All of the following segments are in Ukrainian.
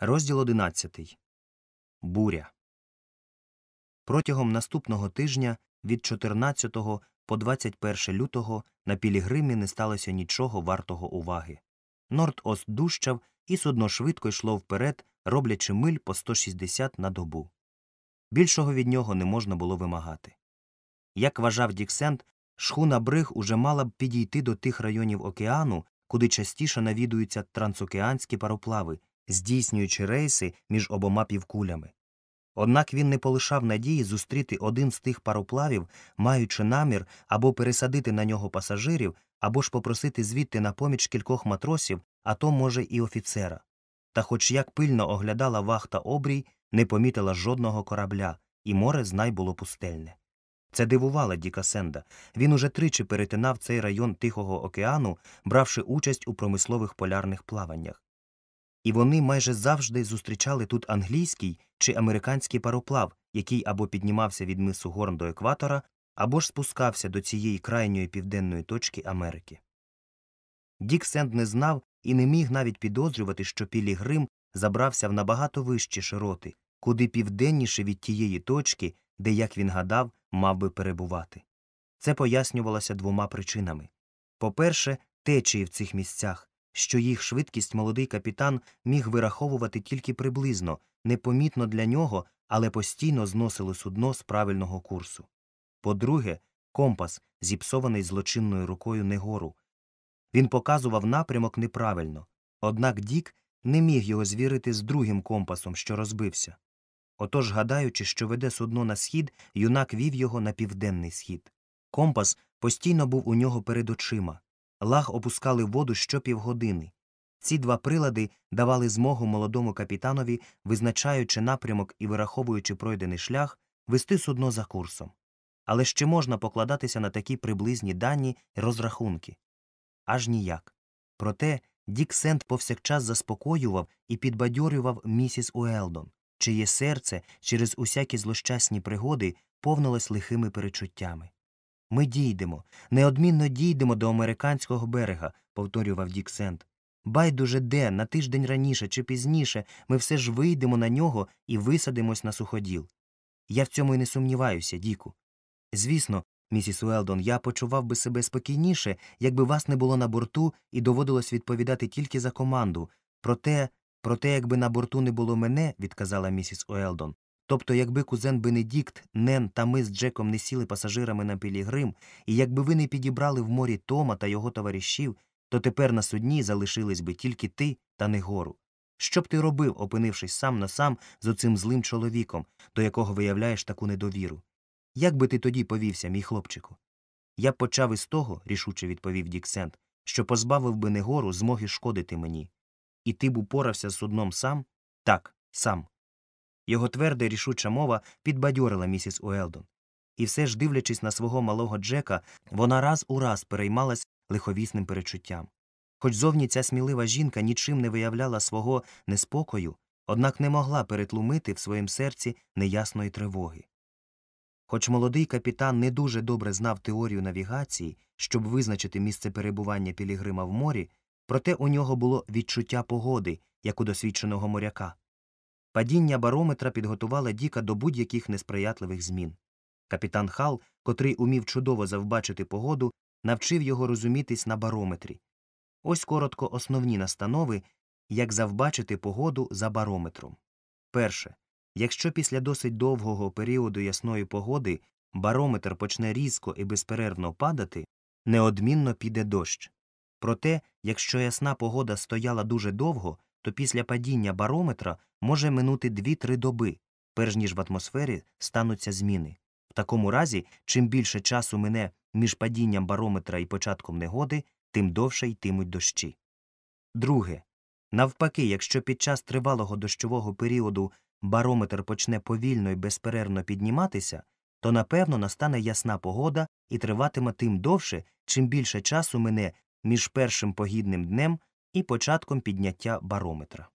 Розділ 11. Буря. Протягом наступного тижня від 14 по 21 лютого на Пілігримі не сталося нічого вартого уваги. Норд-Ост дущав, і судно швидко йшло вперед, роблячи миль по 160 на добу. Більшого від нього не можна було вимагати. Як вважав Діксент, шхуна Бриг уже мала б підійти до тих районів океану, куди частіше навідуються трансокеанські пароплави, здійснюючи рейси між обома півкулями. Однак він не полишав надії зустріти один з тих пароплавів, маючи намір або пересадити на нього пасажирів, або ж попросити звідти на поміч кількох матросів, а то, може, і офіцера. Та, хоч як пильно оглядала вахта обрій, не помітила жодного корабля, і море знай було пустельне. Це дивувало Діка Сенда. Він уже тричі перетинав цей район Тихого океану, бравши участь у промислових полярних плаваннях і вони майже завжди зустрічали тут англійський чи американський пароплав, який або піднімався від мису Горн до екватора, або ж спускався до цієї крайньої південної точки Америки. Дік Сенд не знав і не міг навіть підозрювати, що Пілігрим забрався в набагато вищі широти, куди південніше від тієї точки, де, як він гадав, мав би перебувати. Це пояснювалося двома причинами по перше, течії в цих місцях що їх швидкість молодий капітан міг вираховувати тільки приблизно, непомітно для нього, але постійно зносило судно з правильного курсу. По друге, компас, зіпсований злочинною рукою негору. Він показував напрямок неправильно, однак Дік не міг його звірити з другим компасом, що розбився. Отож, гадаючи, що веде судно на схід, юнак вів його на південний схід. Компас постійно був у нього перед очима лаг опускали воду щопівгодини. Ці два прилади давали змогу молодому капітанові, визначаючи напрямок і вираховуючи пройдений шлях, вести судно за курсом. Але ще можна покладатися на такі приблизні дані і розрахунки. Аж ніяк. Проте Дік Сент повсякчас заспокоював і підбадьорював місіс Уелдон, чиє серце через усякі злощасні пригоди повнилось лихими перечуттями. Ми дійдемо, неодмінно дійдемо до американського берега, повторював Дік Сент. Байдуже де, на тиждень раніше чи пізніше, ми все ж вийдемо на нього і висадимось на суходіл. Я в цьому і не сумніваюся, Діку. Звісно, місіс Уелдон, я почував би себе спокійніше, якби вас не було на борту і доводилось відповідати тільки за команду. Проте, проте, якби на борту не було мене, відказала місіс Уелдон, Тобто, якби кузен Бенедікт, Нен та ми з Джеком не сіли пасажирами на Пілігрим, і якби ви не підібрали в морі Тома та його товаришів, то тепер на судні залишились би тільки ти та Негору. Що б ти робив, опинившись сам на сам з оцим злим чоловіком, до якого виявляєш таку недовіру? Як би ти тоді повівся, мій хлопчику? Я б почав із того, рішуче відповів Дік Сент, що позбавив би Негору змоги шкодити мені. І ти б упорався з судном сам? Так, сам. Його тверда і рішуча мова підбадьорила місіс Уелдон. І все ж, дивлячись на свого малого Джека, вона раз у раз переймалась лиховісним перечуттям. Хоч зовні ця смілива жінка нічим не виявляла свого неспокою, однак не могла перетлумити в своєму серці неясної тривоги. Хоч молодий капітан не дуже добре знав теорію навігації, щоб визначити місце перебування Пілігрима в морі, проте у нього було відчуття погоди, як у досвідченого моряка. Падіння барометра підготувало Діка до будь-яких несприятливих змін. Капітан Хал, котрий умів чудово завбачити погоду, навчив його розумітись на барометрі. Ось коротко основні настанови, як завбачити погоду за барометром. Перше. Якщо після досить довгого періоду ясної погоди барометр почне різко і безперервно падати, неодмінно піде дощ. Проте, якщо ясна погода стояла дуже довго, то після падіння барометра може минути 2-3 доби, перш ніж в атмосфері стануться зміни. В такому разі, чим більше часу мине між падінням барометра і початком негоди, тим довше йтимуть дощі. Друге. Навпаки, якщо під час тривалого дощового періоду барометр почне повільно і безперервно підніматися, то напевно настане ясна погода і триватиме тим довше, чим більше часу мине між першим погідним днем і початком підняття барометра.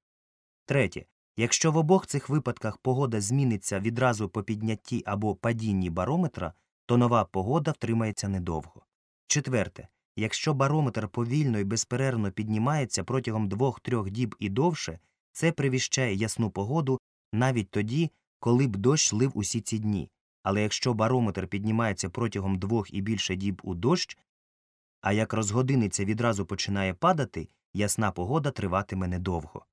Третє. Якщо в обох цих випадках погода зміниться відразу по піднятті або падінні барометра, то нова погода втримається недовго. Четверте. Якщо барометр повільно і безперервно піднімається протягом 2-3 діб і довше, це привіщає ясну погоду навіть тоді, коли б дощ лив усі ці дні. Але якщо барометр піднімається протягом двох і більше діб у дощ, а як розгодиниться відразу починає падати, ясна погода триватиме недовго.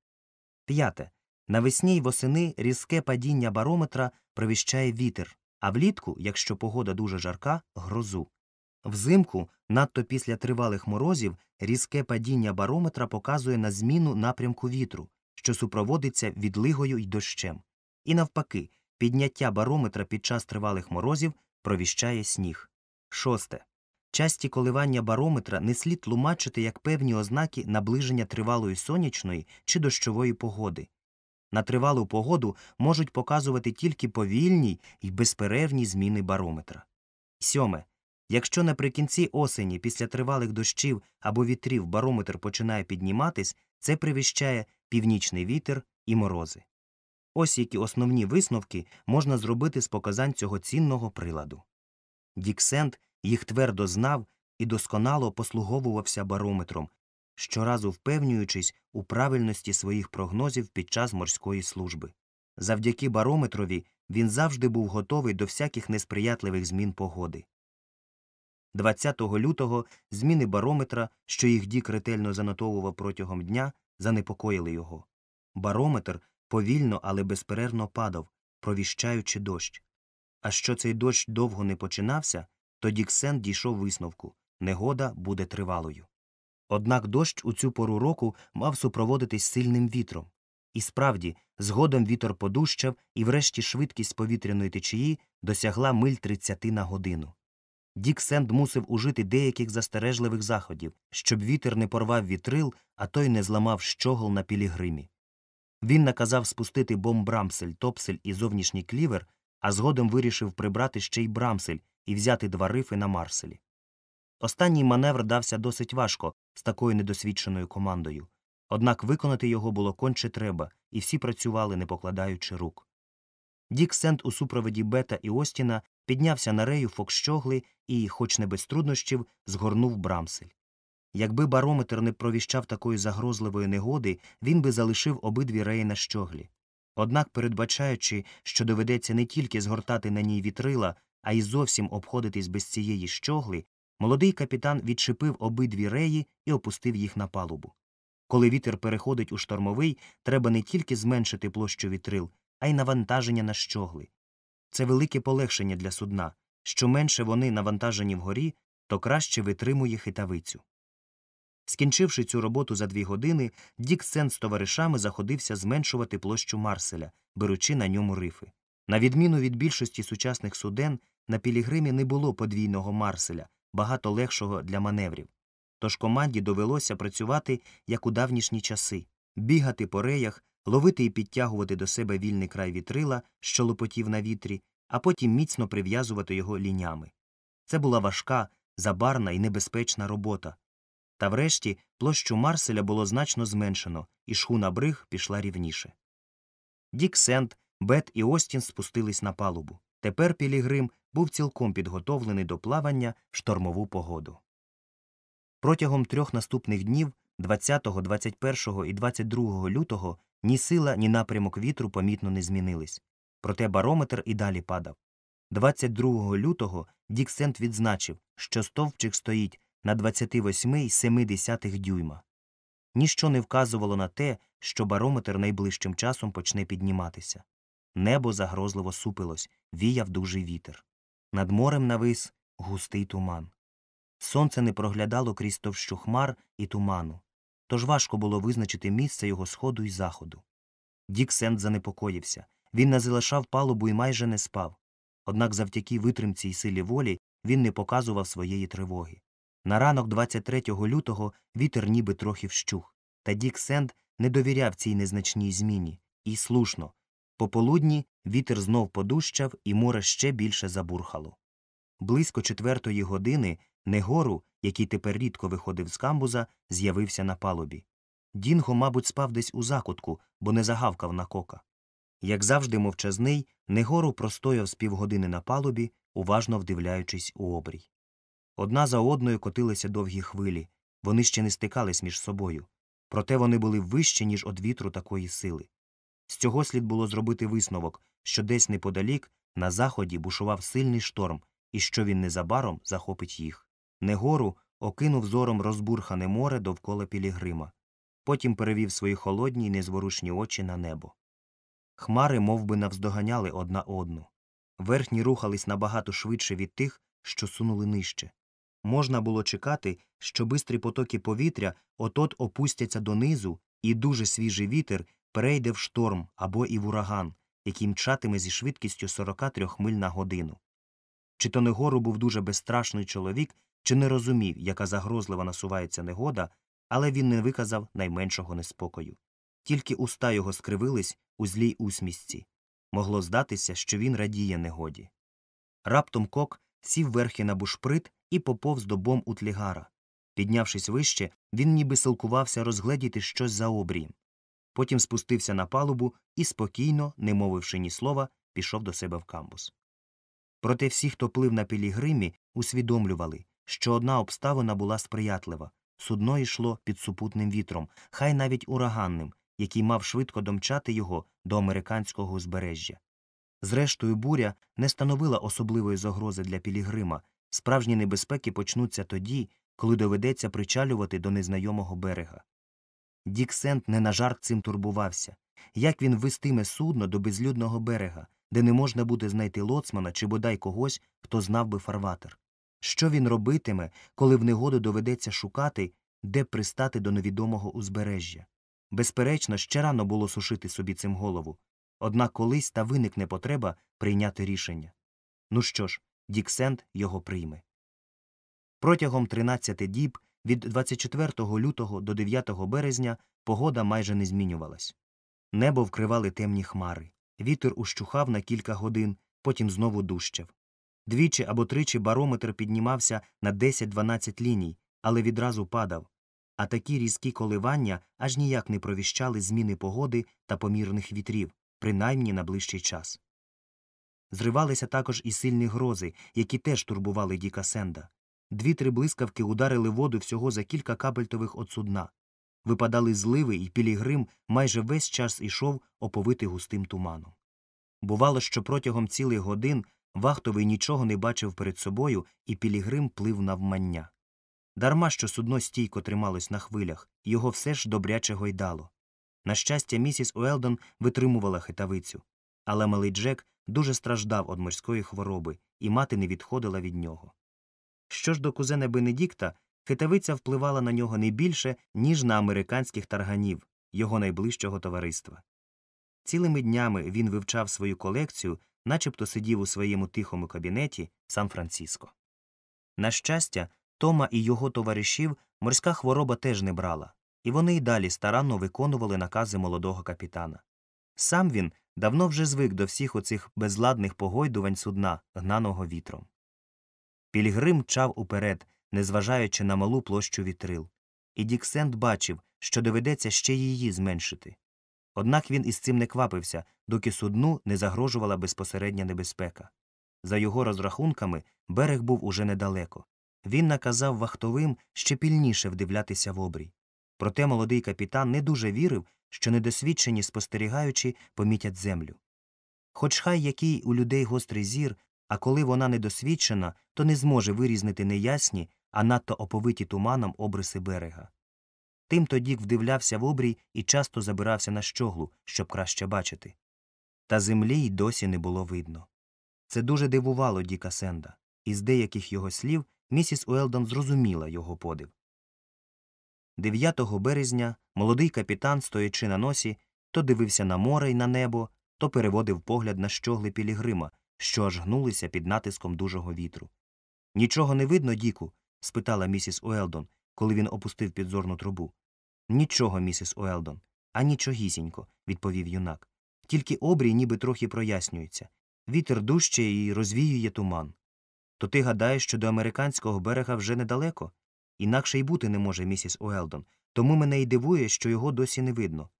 П'яте. Навесні й восени різке падіння барометра провіщає вітер, а влітку, якщо погода дуже жарка, грозу. Взимку, надто після тривалих морозів, різке падіння барометра показує на зміну напрямку вітру, що супроводиться відлигою й дощем. І навпаки, підняття барометра під час тривалих морозів провіщає сніг. Шосте. Часті коливання барометра не слід тлумачити як певні ознаки наближення тривалої сонячної чи дощової погоди. На тривалу погоду можуть показувати тільки повільні й безперервні зміни барометра. Сьоме. Якщо наприкінці осені після тривалих дощів або вітрів барометр починає підніматись, це привіщає північний вітер і морози. Ось які основні висновки можна зробити з показань цього цінного приладу. Діксент їх твердо знав і досконало послуговувався барометром, щоразу впевнюючись у правильності своїх прогнозів під час морської служби. Завдяки барометрові він завжди був готовий до всяких несприятливих змін погоди. 20 лютого зміни барометра, що їх Дік ретельно занотовував протягом дня, занепокоїли його. Барометр повільно, але безперервно падав, провіщаючи дощ. А що цей дощ довго не починався, тоді Ксен дійшов висновку негода буде тривалою. Однак дощ у цю пору року мав супроводитись сильним вітром. І справді, згодом вітер подущав, і врешті швидкість повітряної течії досягла миль 30 на годину. Дік Сенд мусив ужити деяких застережливих заходів, щоб вітер не порвав вітрил, а той не зламав щогол на пілігримі. Він наказав спустити бомбрамсель, топсель і зовнішній клівер, а згодом вирішив прибрати ще й брамсель, і взяти два рифи на Марселі. Останній маневр дався досить важко з такою недосвідченою командою, однак виконати його було конче треба, і всі працювали, не покладаючи рук. Дік Сент у супроводі Бета і Остіна піднявся на рею фокщогли і, хоч не без труднощів, згорнув брамсель. Якби барометр не провіщав такої загрозливої негоди, він би залишив обидві реї на щоглі. Однак, передбачаючи, що доведеться не тільки згортати на ній вітрила, а й зовсім обходитись без цієї щогли, молодий капітан відчепив обидві реї і опустив їх на палубу. Коли вітер переходить у штормовий, треба не тільки зменшити площу вітрил, а й навантаження на щогли. Це велике полегшення для судна що менше вони навантажені вгорі, то краще витримує хитавицю. Скінчивши цю роботу за дві години, Дік Сен з товаришами заходився зменшувати площу Марселя, беручи на ньому рифи. На відміну від більшості сучасних суден, на Пілігримі не було подвійного марселя, багато легшого для маневрів. Тож команді довелося працювати як у давнішні часи, бігати по реях, ловити і підтягувати до себе вільний край вітрила, що лопотів на вітрі, а потім міцно прив'язувати його лінями. Це була важка, забарна і небезпечна робота. Та врешті площу Марселя було значно зменшено, і шхуна бриг пішла рівніше. Дік Сент Бет і Остін спустились на палубу. Тепер Пілігрим був цілком підготовлений до плавання в штормову погоду. Протягом трьох наступних днів 20, 21 і 22 лютого ні сила, ні напрямок вітру помітно не змінились. Проте барометр і далі падав. 22 лютого Діксент відзначив, що стовпчик стоїть на 28,7 дюйма. Ніщо не вказувало на те, що барометр найближчим часом почне підніматися. Небо загрозливо супилось, віяв дужий вітер. Над морем навис густий туман. Сонце не проглядало крізь товщу хмар і туману, тож важко було визначити місце його сходу і заходу. Дік Сент занепокоївся він не залишав палубу і майже не спав. Однак завдяки витримці й силі волі він не показував своєї тривоги. На ранок 23 лютого вітер ніби трохи вщух, та Дік Сент не довіряв цій незначній зміні, і слушно, Пополудні вітер знов подущав, і море ще більше забурхало. Близько четвертої години негору, який тепер рідко виходив з камбуза, з'явився на палубі. Дінго, мабуть, спав десь у закутку, бо не загавкав на кока. Як завжди, мовчазний, негору простояв з півгодини на палубі, уважно вдивляючись у обрій. Одна за одною котилися довгі хвилі, вони ще не стикались між собою, проте вони були вищі, ніж від вітру такої сили. З цього слід було зробити висновок, що десь неподалік на заході бушував сильний шторм і що він незабаром захопить їх. Негору окинув зором розбурхане море довкола Пілігрима. Потім перевів свої холодні й незворушні очі на небо. Хмари мов би, навздоганяли одна одну. Верхні рухались набагато швидше від тих, що сунули нижче. Можна було чекати, що бистрі потоки повітря отот опустяться донизу, і дуже свіжий вітер перейде в шторм або і в ураган, який мчатиме зі швидкістю 43 миль на годину. Чи то негору був дуже безстрашний чоловік, чи не розумів, яка загрозлива насувається негода, але він не виказав найменшого неспокою. Тільки уста його скривились у злій усмішці. Могло здатися, що він радіє негоді. Раптом кок сів верхи на бушприт і поповз добом у тлігара. Піднявшись вище, він ніби силкувався розгледіти щось за обрієм потім спустився на палубу і спокійно, не мовивши ні слова, пішов до себе в камбус. Проте всі, хто плив на пілігримі, усвідомлювали, що одна обставина була сприятлива судно йшло під супутним вітром, хай навіть ураганним, який мав швидко домчати його до американського узбережжя. Зрештою, буря не становила особливої загрози для пілігрима, справжні небезпеки почнуться тоді, коли доведеться причалювати до незнайомого берега. Дік Сент не на жарт цим турбувався. Як він вестиме судно до безлюдного берега, де не можна буде знайти лоцмана чи бодай когось, хто знав би фарватер? Що він робитиме, коли в негоду доведеться шукати, де пристати до невідомого узбережжя? Безперечно, ще рано було сушити собі цим голову, однак колись та виникне потреба прийняти рішення. Ну що ж, Дік Сент його прийме. Протягом 13 діб від 24 лютого до 9 березня погода майже не змінювалась. Небо вкривали темні хмари. Вітер ущухав на кілька годин, потім знову дужчав. Двічі або тричі барометр піднімався на 10-12 ліній, але відразу падав. А такі різкі коливання аж ніяк не провіщали зміни погоди та помірних вітрів, принаймні на ближчий час. Зривалися також і сильні грози, які теж турбували Діка Сенда. Дві-три блискавки ударили воду всього за кілька кабельтових от судна. Випадали зливи, і Пілігрим майже весь час ішов оповитий густим туманом. Бувало, що протягом цілих годин вахтовий нічого не бачив перед собою, і Пілігрим плив навмання. Дарма що судно стійко трималось на хвилях, його все ж добряче гойдало. На щастя, місіс Уелдон витримувала хитавицю. Але малий Джек дуже страждав від морської хвороби, і мати не відходила від нього. Що ж до кузена Бенедікта, хитавиця впливала на нього не більше, ніж на американських тарганів, його найближчого товариства. Цілими днями він вивчав свою колекцію, начебто сидів у своєму тихому кабінеті Сан Франциско. На щастя, Тома і його товаришів морська хвороба теж не брала, і вони й далі старанно виконували накази молодого капітана. Сам він давно вже звик до всіх оцих безладних погойдувань судна, гнаного вітром. Пілігрим мчав уперед, незважаючи на малу площу вітрил. І Діксент бачив, що доведеться ще її зменшити. Однак він із цим не квапився, доки судну не загрожувала безпосередня небезпека. За його розрахунками, берег був уже недалеко. Він наказав вахтовим ще пільніше вдивлятися в обрій. Проте молодий капітан не дуже вірив, що недосвідчені спостерігаючі помітять землю. Хоч хай який у людей гострий зір, а коли вона недосвідчена, то не зможе вирізнити неясні, а надто оповиті туманом обриси берега. Тим тоді вдивлявся в обрій і часто забирався на щоглу, щоб краще бачити. Та землі й досі не було видно. Це дуже дивувало Діка Сенда, і з деяких його слів місіс Уелдон зрозуміла його подив. 9 березня молодий капітан, стоячи на носі, то дивився на море й на небо, то переводив погляд на щогли Пілігрима, що аж гнулися під натиском дужого вітру. Нічого не видно, Діку? спитала місіс Уелдон, коли він опустив підзорну трубу. Нічого, місіс Уелдон, а нічогісінько, відповів юнак. Тільки обрій ніби трохи прояснюється. Вітер дужче і розвіює туман. То ти гадаєш, що до американського берега вже недалеко? Інакше й бути не може місіс Уелдон, тому мене й дивує, що його досі не видно.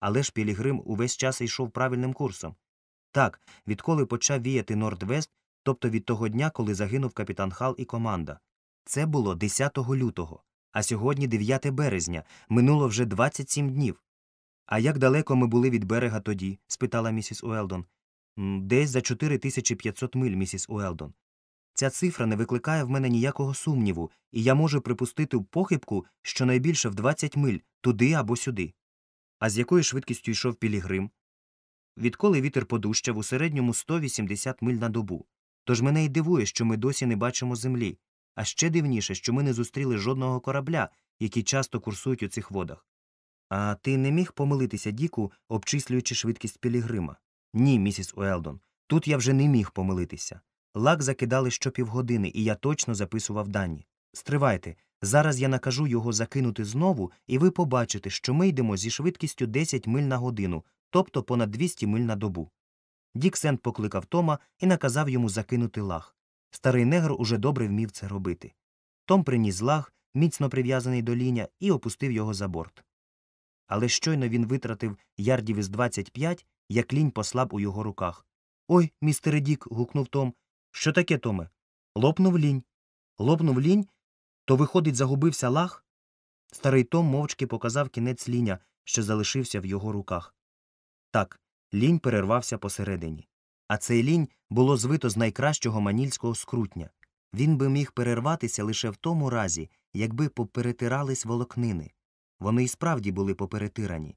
Але ж Пілігрим увесь час йшов правильним курсом, так, відколи почав віяти Нордвест, тобто від того дня, коли загинув капітан Хал і команда. Це було 10 лютого, а сьогодні 9 березня, минуло вже 27 днів. А як далеко ми були від берега тоді? спитала місіс Уелдон. Десь за 4500 миль, місіс Уелдон. Ця цифра не викликає в мене ніякого сумніву, і я можу припустити похибку щонайбільше в 20 миль туди або сюди. А з якою швидкістю йшов Пілігрим? відколи вітер подущав у середньому 180 миль на добу. Тож мене й дивує, що ми досі не бачимо землі, а ще дивніше, що ми не зустріли жодного корабля, які часто курсують у цих водах. А ти не міг помилитися, Діку, обчислюючи швидкість Пілігрима? Ні, місіс Уелдон. Тут я вже не міг помилитися. Лак закидали щопівгодини, і я точно записував дані. Стривайте, зараз я накажу його закинути знову, і ви побачите, що ми йдемо зі швидкістю 10 миль на годину, тобто понад 200 миль на добу. Дік Сент покликав Тома і наказав йому закинути лаг. Старий негр уже добре вмів це робити. Том приніс лаг, міцно прив'язаний до ліня, і опустив його за борт. Але щойно він витратив ярдів із 25, як лінь послаб у його руках. Ой, містере Дік. гукнув Том. Що таке, Томе? Лопнув лінь. Лопнув лінь? То, виходить, загубився лаг? Старий Том мовчки показав кінець ліня, що залишився в його руках. Так, лінь перервався посередині. А цей лінь було звито з найкращого манільського скрутня. Він би міг перерватися лише в тому разі, якби поперетирались волокнини. Вони і справді були поперетирані.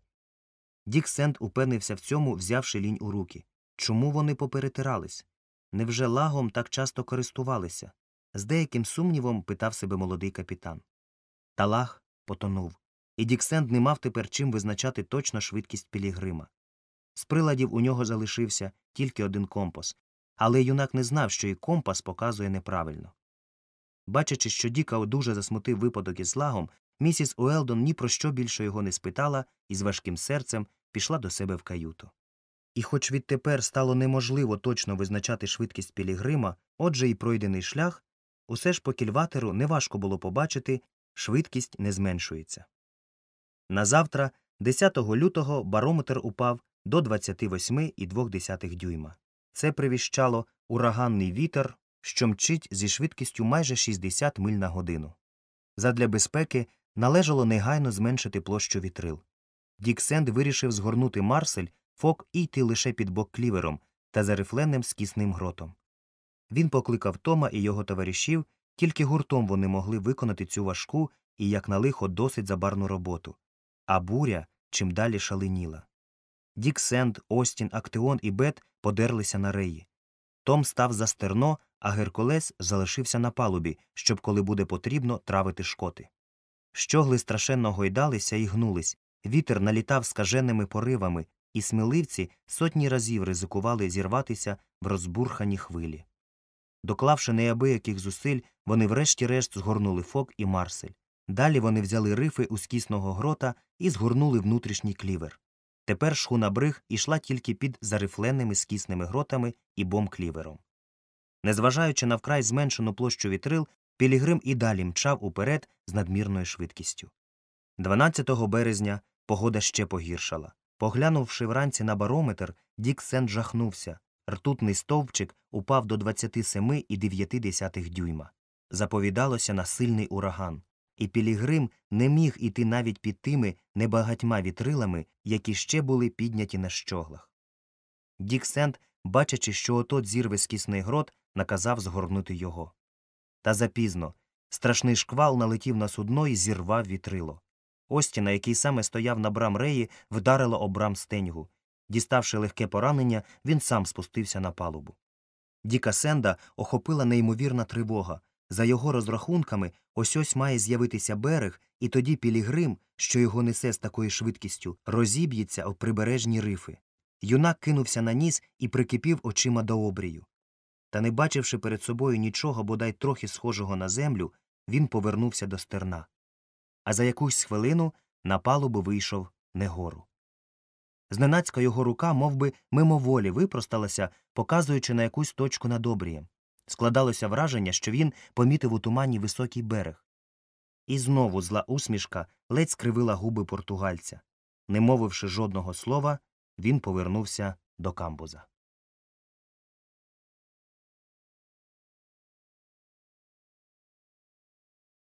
Дік Сент упевнився в цьому, взявши лінь у руки. Чому вони поперетирались? Невже лагом так часто користувалися? З деяким сумнівом питав себе молодий капітан. Та лаг потонув, і Дік Діксенд не мав тепер чим визначати точно швидкість Пілігрима. З приладів у нього залишився тільки один компас, але юнак не знав, що і компас показує неправильно. Бачачи, що Діка дуже засмутив випадок із лагом, місіс Уелдон ні про що більше його не спитала і з важким серцем пішла до себе в каюту. І хоч відтепер стало неможливо точно визначати швидкість Пілігрима, отже і пройдений шлях, усе ж по кільватеру неважко було побачити, швидкість не зменшується. На завтра, 10 лютого, барометр упав до 28,2 дюйма. Це привіщало ураганний вітер, що мчить зі швидкістю майже 60 миль на годину. Задля безпеки належало негайно зменшити площу вітрил. Дік Сенд вирішив згорнути Марсель, фок і йти лише під бок клівером та за рифленим скісним гротом. Він покликав Тома і його товаришів, тільки гуртом вони могли виконати цю важку і, як на лихо, досить забарну роботу. А буря чим далі шаленіла. Дік Сенд, Остін, Актеон і Бет подерлися на реї. Том став за стерно, а Геркулес залишився на палубі, щоб, коли буде потрібно, травити шкоти. Щогли страшенно гойдалися і гнулись, вітер налітав скаженими поривами, і сміливці сотні разів ризикували зірватися в розбурхані хвилі. Доклавши неабияких зусиль, вони врешті-решт згорнули фок і марсель. Далі вони взяли рифи у скісного грота і згорнули внутрішній клівер. Тепер шхуна бриг ішла тільки під зарифленими скісними гротами і бомклівером. Незважаючи на вкрай зменшену площу вітрил, Пілігрим і далі мчав уперед з надмірною швидкістю. 12 березня погода ще погіршала. Поглянувши вранці на барометр, Дік Сен жахнувся. Ртутний стовпчик упав до 27,9 дюйма. Заповідалося на сильний ураган і Пілігрим не міг іти навіть під тими небагатьма вітрилами, які ще були підняті на щоглах. Дік Сент, бачачи, що отот зірве скісний грот, наказав згорнути його. Та запізно страшний шквал налетів на судно і зірвав вітрило. Остіна, який саме стояв на брам реї, вдарила обрам стеньгу. Діставши легке поранення, він сам спустився на палубу. Діка Сенда охопила неймовірна тривога. За його розрахунками, ось ось має з'явитися берег, і тоді Пілігрим, що його несе з такою швидкістю, розіб'ється об прибережні рифи. Юнак кинувся на ніс і прикипів очима до обрію. Та, не бачивши перед собою нічого, бодай трохи схожого на землю, він повернувся до стерна. А за якусь хвилину на палубу вийшов негору. Зненацька його рука мов би, мимоволі випросталася, показуючи на якусь точку над обрієм. Складалося враження, що він помітив у тумані високий берег. І знову зла усмішка ледь скривила губи португальця. Не мовивши жодного слова, він повернувся до камбуза.